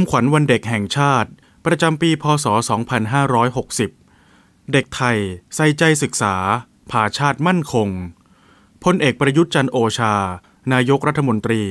ำขวัญวันเด็กแห่งชาติ ประจำปีพศ 2560 เด็กไทยใส่ใจศึกษา ผ่าชาติมั่นคง พลเอกประยุทธ์จันโอชา นายกรัฐมนตรี